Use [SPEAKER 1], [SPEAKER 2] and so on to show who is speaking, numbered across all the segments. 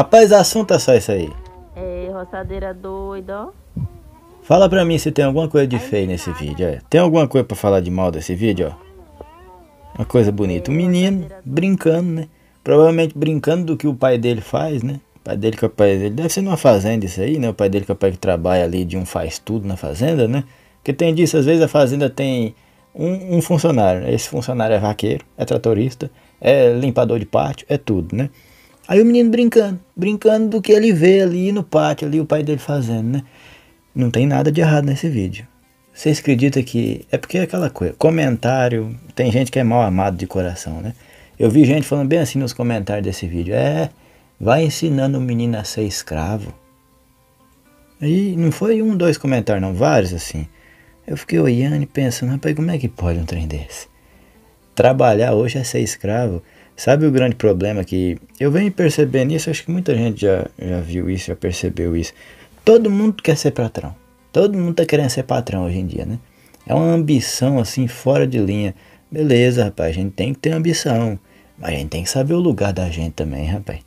[SPEAKER 1] Rapaz, assunto é só isso aí.
[SPEAKER 2] É, roçadeira doida, ó.
[SPEAKER 1] Fala pra mim se tem alguma coisa de feio tá, nesse né? vídeo, é. Tem alguma coisa pra falar de mal desse vídeo, ó? Uma coisa bonita. Um menino brincando, né? Provavelmente brincando do que o pai dele faz, né? O pai dele que é o pai dele. Deve ser numa fazenda isso aí, né? O pai dele que é o pai que trabalha ali de um faz tudo na fazenda, né? Porque tem disso, às vezes a fazenda tem um, um funcionário. Né? Esse funcionário é vaqueiro, é tratorista, é limpador de pátio, é tudo, né? Aí o menino brincando, brincando do que ele vê ali no pátio, ali o pai dele fazendo, né? Não tem nada de errado nesse vídeo. Vocês acreditam que. É porque é aquela coisa, comentário, tem gente que é mal amado de coração, né? Eu vi gente falando bem assim nos comentários desse vídeo. É, vai ensinando o menino a ser escravo. Aí não foi um, dois comentários, não, vários assim. Eu fiquei olhando e pensando, rapaz, como é que pode um trem desse? Trabalhar hoje é ser escravo. Sabe o grande problema que eu venho percebendo isso? Acho que muita gente já, já viu isso, já percebeu isso. Todo mundo quer ser patrão. Todo mundo tá querendo ser patrão hoje em dia, né? É uma ambição assim fora de linha. Beleza, rapaz, a gente tem que ter ambição. Mas a gente tem que saber o lugar da gente também, rapaz.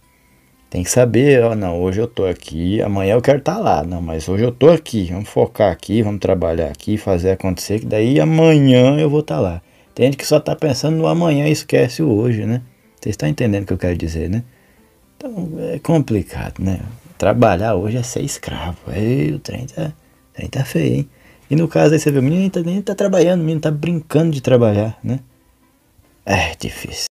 [SPEAKER 1] Tem que saber, ó, não, hoje eu tô aqui, amanhã eu quero estar tá lá. Não, mas hoje eu tô aqui, vamos focar aqui, vamos trabalhar aqui, fazer acontecer, que daí amanhã eu vou estar tá lá. Tem gente que só tá pensando no amanhã e esquece o hoje, né? Vocês estão entendendo o que eu quero dizer, né? Então é complicado, né? Trabalhar hoje é ser escravo. Ei, o trem tá, trem tá feio, hein? E no caso aí você vê, o menino nem tá, nem tá trabalhando, o menino tá brincando de trabalhar, né? É difícil.